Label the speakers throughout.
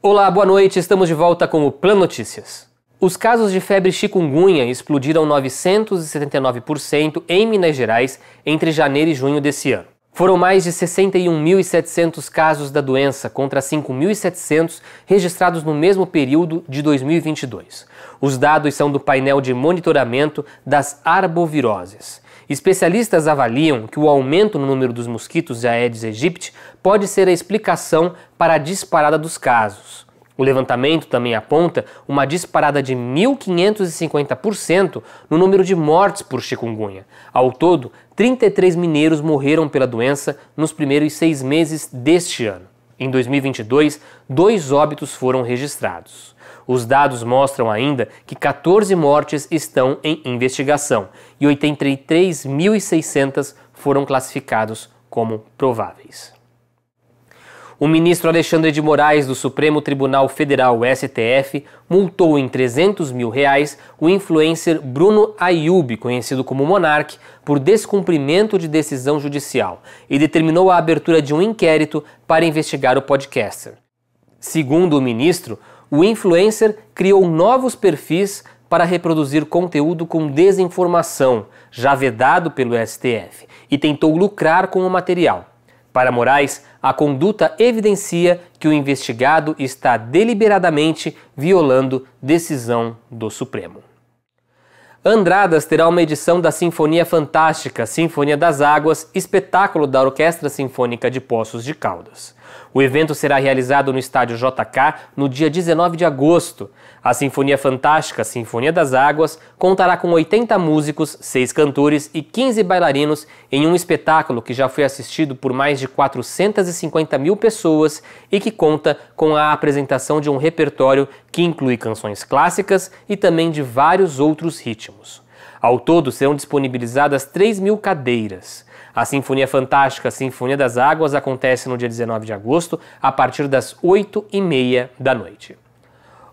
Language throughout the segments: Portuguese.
Speaker 1: Olá, boa noite. Estamos de volta com o Plano Notícias. Os casos de febre chikungunya explodiram 979% em Minas Gerais entre janeiro e junho desse ano. Foram mais de 61.700 casos da doença contra 5.700 registrados no mesmo período de 2022. Os dados são do painel de monitoramento das arboviroses. Especialistas avaliam que o aumento no número dos mosquitos de Aedes aegypti pode ser a explicação para a disparada dos casos. O levantamento também aponta uma disparada de 1.550% no número de mortes por chikungunya. Ao todo, 33 mineiros morreram pela doença nos primeiros seis meses deste ano. Em 2022, dois óbitos foram registrados. Os dados mostram ainda que 14 mortes estão em investigação e 83.600 foram classificados como prováveis. O ministro Alexandre de Moraes do Supremo Tribunal Federal, STF, multou em 300 mil reais o influencer Bruno Ayub, conhecido como Monarque, por descumprimento de decisão judicial e determinou a abertura de um inquérito para investigar o podcaster. Segundo o ministro, o influencer criou novos perfis para reproduzir conteúdo com desinformação, já vedado pelo STF, e tentou lucrar com o material. Para Moraes, a conduta evidencia que o investigado está deliberadamente violando decisão do Supremo. Andradas terá uma edição da Sinfonia Fantástica, Sinfonia das Águas, espetáculo da Orquestra Sinfônica de Poços de Caldas. O evento será realizado no estádio JK no dia 19 de agosto. A Sinfonia Fantástica, Sinfonia das Águas, contará com 80 músicos, 6 cantores e 15 bailarinos em um espetáculo que já foi assistido por mais de 450 mil pessoas e que conta com a apresentação de um repertório que inclui canções clássicas e também de vários outros ritmos. Ao todo serão disponibilizadas 3 mil cadeiras. A Sinfonia Fantástica Sinfonia das Águas acontece no dia 19 de agosto, a partir das 8h30 da noite.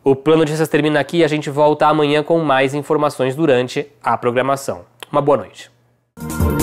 Speaker 1: O plano de notícias termina aqui e a gente volta amanhã com mais informações durante a programação. Uma boa noite.